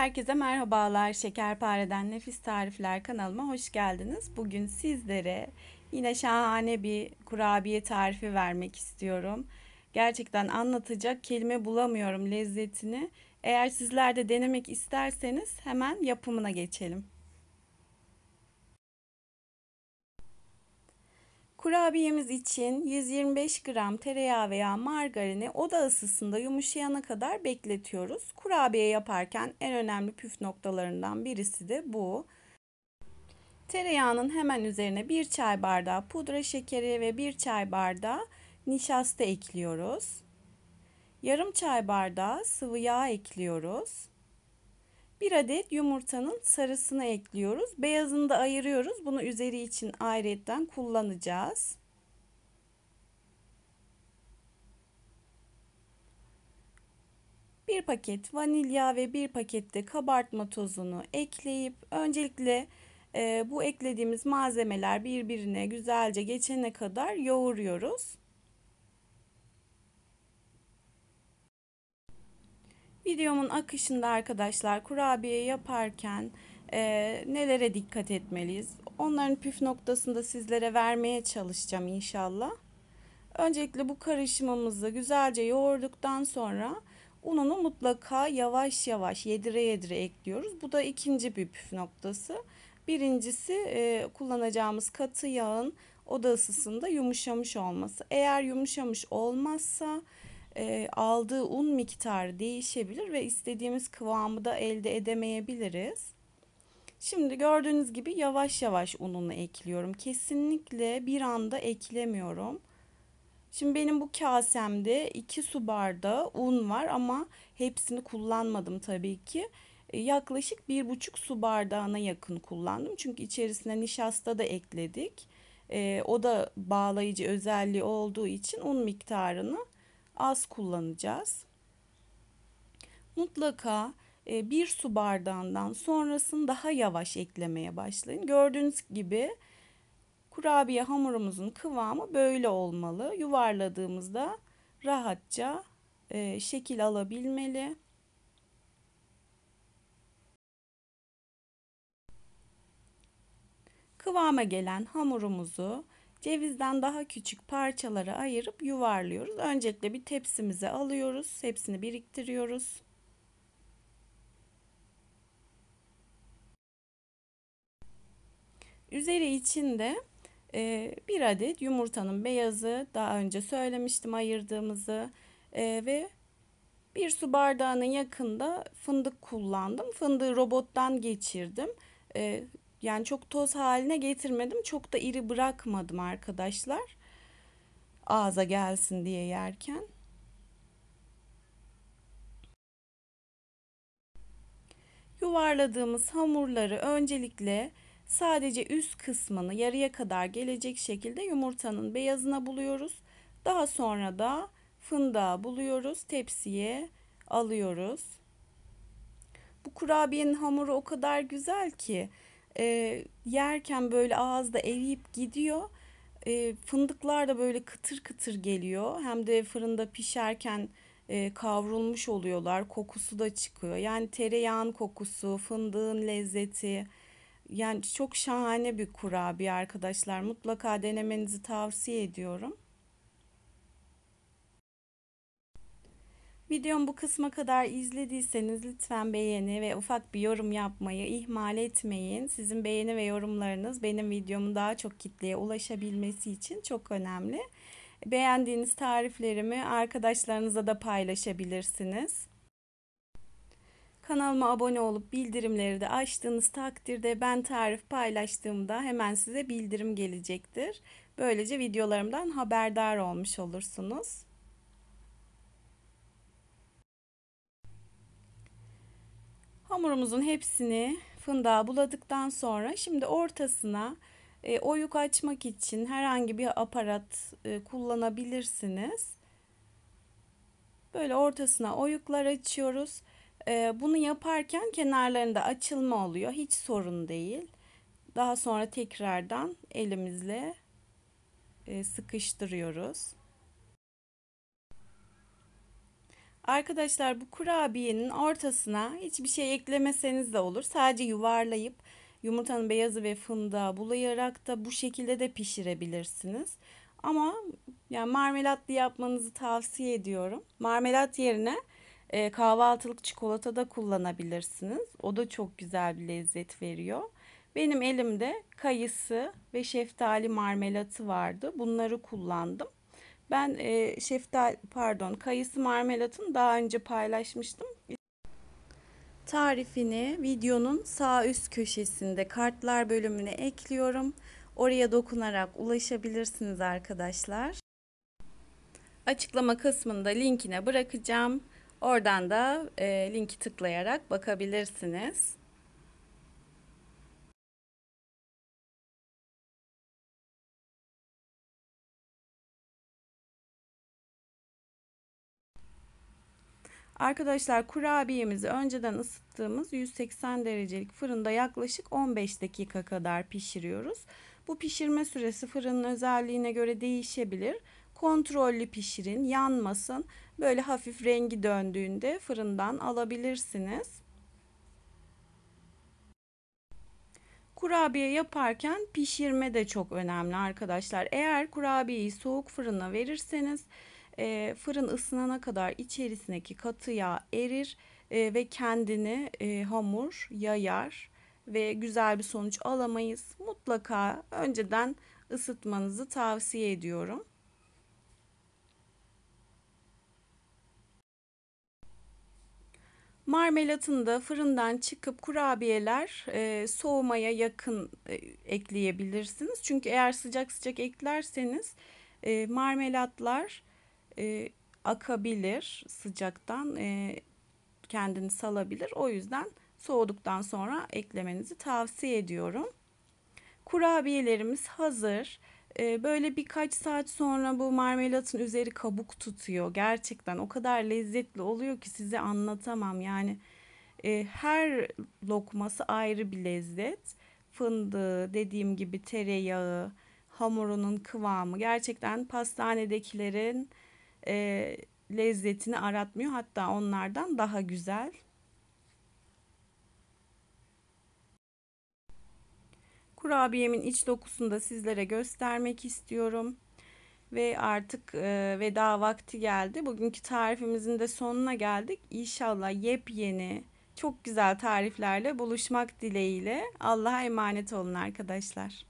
Herkese merhabalar. Şekerpareden Nefis Tarifler kanalıma hoş geldiniz. Bugün sizlere yine şahane bir kurabiye tarifi vermek istiyorum. Gerçekten anlatacak kelime bulamıyorum lezzetini. Eğer sizler de denemek isterseniz hemen yapımına geçelim. Kurabiyemiz için 125 gram tereyağı veya margarini oda ısısında yumuşayana kadar bekletiyoruz. Kurabiye yaparken en önemli püf noktalarından birisi de bu. Tereyağının hemen üzerine 1 çay bardağı pudra şekeri ve 1 çay bardağı nişasta ekliyoruz. Yarım çay bardağı sıvı yağ ekliyoruz. Bir adet yumurtanın sarısını ekliyoruz. Beyazını da ayırıyoruz. Bunu üzeri için ayrıyetten kullanacağız. Bir paket vanilya ve bir pakette kabartma tozunu ekleyip öncelikle e, bu eklediğimiz malzemeler birbirine güzelce geçene kadar yoğuruyoruz. Videomun akışında arkadaşlar kurabiye yaparken e, nelere dikkat etmeliyiz? Onların püf noktasını da sizlere vermeye çalışacağım inşallah. Öncelikle bu karışımımızı güzelce yoğurduktan sonra ununu mutlaka yavaş yavaş yedire yedire ekliyoruz. Bu da ikinci bir püf noktası. Birincisi e, kullanacağımız katı yağın oda ısısında yumuşamış olması. Eğer yumuşamış olmazsa e, aldığı un miktarı değişebilir ve istediğimiz kıvamı da elde edemeyebiliriz. Şimdi gördüğünüz gibi yavaş yavaş ununu ekliyorum. Kesinlikle bir anda eklemiyorum. Şimdi benim bu kasemde 2 su bardağı un var ama hepsini kullanmadım tabii ki. E, yaklaşık 1,5 su bardağına yakın kullandım. Çünkü içerisine nişasta da ekledik. E, o da bağlayıcı özelliği olduğu için un miktarını az kullanacağız. Mutlaka e, bir su bardağından sonrasını daha yavaş eklemeye başlayın. Gördüğünüz gibi kurabiye hamurumuzun kıvamı böyle olmalı. Yuvarladığımızda rahatça e, şekil alabilmeli. Kıvama gelen hamurumuzu Cevizden daha küçük parçalara ayırıp yuvarlıyoruz. Öncelikle bir tepsimize alıyoruz. Hepsini biriktiriyoruz. Üzeri içinde e, bir adet yumurtanın beyazı daha önce söylemiştim ayırdığımızı e, ve bir su bardağının yakında fındık kullandım. Fındığı robottan geçirdim. E, yani çok toz haline getirmedim. Çok da iri bırakmadım arkadaşlar. Ağza gelsin diye yerken. Yuvarladığımız hamurları öncelikle sadece üst kısmını yarıya kadar gelecek şekilde yumurtanın beyazına buluyoruz. Daha sonra da fındığa buluyoruz, tepsiye alıyoruz. Bu kurabiyenin hamuru o kadar güzel ki e, yerken böyle ağızda eriyip gidiyor. E, fındıklar da böyle kıtır kıtır geliyor. Hem de fırında pişerken e, kavrulmuş oluyorlar. Kokusu da çıkıyor. Yani tereyağın kokusu, fındığın lezzeti. Yani çok şahane bir kurabiye arkadaşlar. Mutlaka denemenizi tavsiye ediyorum. Videomu bu kısma kadar izlediyseniz lütfen beğeni ve ufak bir yorum yapmayı ihmal etmeyin. Sizin beğeni ve yorumlarınız benim videomun daha çok kitleye ulaşabilmesi için çok önemli. Beğendiğiniz tariflerimi arkadaşlarınıza da paylaşabilirsiniz. Kanalıma abone olup bildirimleri de açtığınız takdirde ben tarif paylaştığımda hemen size bildirim gelecektir. Böylece videolarımdan haberdar olmuş olursunuz. Hamurumuzun hepsini fındığa buladıktan sonra şimdi ortasına e, oyuk açmak için herhangi bir aparat e, kullanabilirsiniz. Böyle ortasına oyuklar açıyoruz. E, bunu yaparken kenarlarında açılma oluyor. Hiç sorun değil. Daha sonra tekrardan elimizle e, sıkıştırıyoruz. Arkadaşlar bu kurabiyenin ortasına hiçbir şey eklemeseniz de olur. Sadece yuvarlayıp yumurtanın beyazı ve fındığı bulayarak da bu şekilde de pişirebilirsiniz. Ama yani marmelatlı yapmanızı tavsiye ediyorum. Marmelat yerine e, kahvaltılık çikolata da kullanabilirsiniz. O da çok güzel bir lezzet veriyor. Benim elimde kayısı ve şeftali marmelatı vardı. Bunları kullandım. Ben e, şeftal pardon kayısı marmelatın daha önce paylaşmıştım. Tarifini videonun sağ üst köşesinde kartlar bölümüne ekliyorum. Oraya dokunarak ulaşabilirsiniz arkadaşlar. Açıklama kısmında linkine bırakacağım. Oradan da e, linki tıklayarak bakabilirsiniz. Arkadaşlar kurabiyemizi önceden ısıttığımız 180 derecelik fırında yaklaşık 15 dakika kadar pişiriyoruz. Bu pişirme süresi fırının özelliğine göre değişebilir. Kontrollü pişirin, yanmasın. Böyle hafif rengi döndüğünde fırından alabilirsiniz. kurabiye yaparken pişirme de çok önemli arkadaşlar. Eğer kurabiyeyi soğuk fırına verirseniz e, fırın ısınana kadar içerisindeki katı yağ erir e, ve kendini e, hamur yayar ve güzel bir sonuç alamayız. Mutlaka önceden ısıtmanızı tavsiye ediyorum. Marmelatın da fırından çıkıp kurabiyeler e, soğumaya yakın e, ekleyebilirsiniz. Çünkü eğer sıcak sıcak eklerseniz e, marmelatlar e, akabilir sıcaktan e, kendini salabilir. O yüzden soğuduktan sonra eklemenizi tavsiye ediyorum. Kurabiyelerimiz hazır. E, böyle birkaç saat sonra bu marmelatın üzeri kabuk tutuyor. Gerçekten o kadar lezzetli oluyor ki size anlatamam. Yani e, her lokması ayrı bir lezzet. Fındığı, dediğim gibi tereyağı, hamurunun kıvamı gerçekten pastanedekilerin e, lezzetini aratmıyor. Hatta onlardan daha güzel. Kurabiyemin iç dokusunu da sizlere göstermek istiyorum. Ve artık e, veda vakti geldi. Bugünkü tarifimizin de sonuna geldik. İnşallah yepyeni çok güzel tariflerle buluşmak dileğiyle. Allah'a emanet olun arkadaşlar.